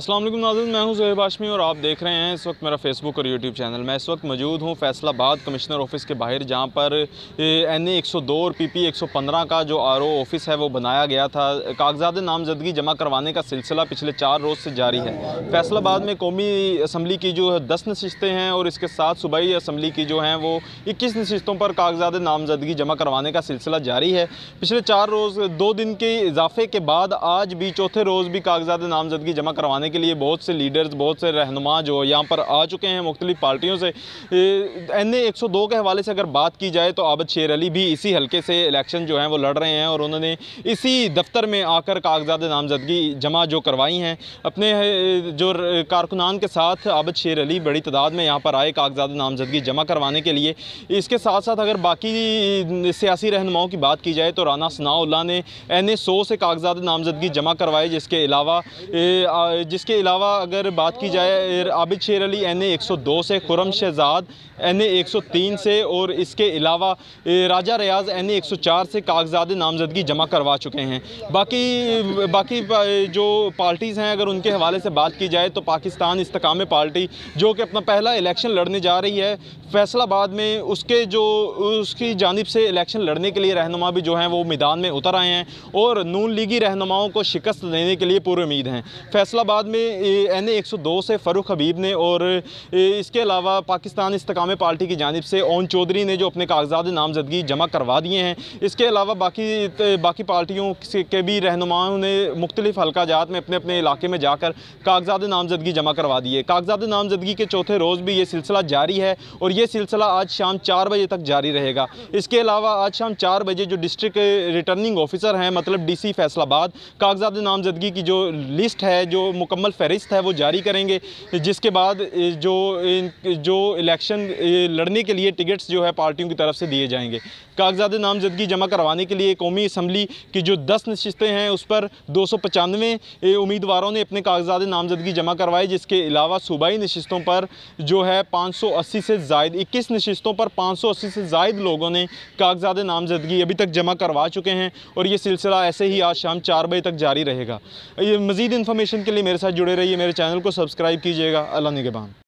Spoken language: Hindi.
असलम नाजन मैं हूं जोहेब हाशमी और आप देख रहे हैं इस वक्त मेरा फेसबुक और यूट्यूब चैनल मैं इस वक्त मौजूद हूं फैसलाबाद कमिश्नर ऑफिस के बाहर जहां पर एन ए एक सौ दो और पी पी एक सौ पंद्रह का जो आर ओ ऑफिस है वो बनाया गया था कागजात नामजदगी जमा करवाने का सिलसिला पिछले चार रोज़ से जारी है फैसलाबाद में कौमी असम्बली की जो है दस नशस्तें हैं और इसके साथ सूबाई असम्बली की जो हैं वो इक्कीस नशस्तों पर कागजात नामजदगी जमा करवाने का सिलसिला जारी है पिछले चार रोज़ दो दिन के इजाफे के बाद आज भी चौथे रोज़ भी कागजात नामजदगी जमा करवाने के लिए बहुत से लीडर्स बहुत से रहनुमा जो यहाँ पर आ चुके हैं मुख्तलि पार्टियों से एन ए एक सौ दो के हवाले से अगर बात की जाए तो आबद शेर अली भी इसी हल्के से इलेक्शन जो हैं वो लड़ रहे हैं और उन्होंने इसी दफ्तर में आकर कागजात नामजदगी जमा जो करवाई हैं अपने जो कारकुनान के साथ आबद शेर अली बड़ी तादाद में यहाँ पर आए कागजात नामजदगी जमा करवाने के लिए इसके साथ साथ अगर बाकी सियासी रहनुमाओं की बात की जाए तो राना सनाउल्ला ने एन ए सौ से कागजात नामजदगी जमा करवाई जिसके अलावा जिस इसके अलावा अगर बात की जाए आबिद शेर अली एन ए एक सौ दो से खुरम शहजाद एन ए एक सौ तीन से और इसके अलावा राजा रियाज एन ए एक सौ चार से कागजात नामजदगी जमा करवा चुके हैं बाकी बाकी जो पार्टीज़ हैं अगर उनके हवाले से बात की जाए तो पाकिस्तान इस्तकाम पार्टी जो कि अपना पहला इलेक्शन लड़ने जा रही है फैसलाबाद में उसके जो उसकी जानब से इलेक्शन लड़ने के लिए रहनुमा भी जो हैं वो मैदान में उतर आए हैं और नून लीगी रहनुमाओं को शिकस्त देने के लिए पूरी उम्मीद हैं फैसलाबाद में एन ए से फ़रूख हबीब ने और इसके अलावा पाकिस्तान इसकाम पार्टी की जानब से ओन चौधरी ने जो अपने कागजात नामजदगी जमा करवा दिए हैं इसके अलावा बाकी बाकी पार्टियों के भी रहनुमाओं ने मुख्तलिफ हल्का जात में अपने अपने इलाके में जाकर कागजात नामजदगी जमा करवा दिए कागजात नामजदगी के चौथे रोज़ भी ये सिलसिला जारी है और ये सिलसिला आज शाम चार बजे तक जारी रहेगा इसके अलावा आज शाम चार बजे जो डिस्ट्रिक्ट रिटर्निंग ऑफिसर हैं मतलब डी सी फैसलाबाद कागजात नामजदगी की जो लिस्ट है जो मुकम्मल मुकम्मल फहरिस्त है वो जारी करेंगे जिसके बाद जो जो इलेक्शन लड़ने के लिए टिकट्स जो है पार्टियों की तरफ से दिए जाएंगे कागजात नामजदगी जमा करवाने के लिए कौमी इसम्बली की जो दस नशस्तें हैं उस पर दो सौ पचानवे उम्मीदवारों ने अपने कागजात नामजदगी जमा करवाए जिसके अलावा सूबाई नशस्तों पर जो है पाँच सौ अस्सी से जायद इक्कीस नशस्तों पर पाँच सौ अस्सी से जायद लोगों ने कागजात नामजदगी अभी तक जमा करवा चुके हैं और ये सिलसिला ऐसे ही आज शाम चार बजे तक जारी रहेगा ये मज़ीद इन्फॉर्मेशन के लिए मेरे साथ जुड़े रहिए मेरे चैनल को सब्सक्राइब कीजिएगा अल्लाह निगेबान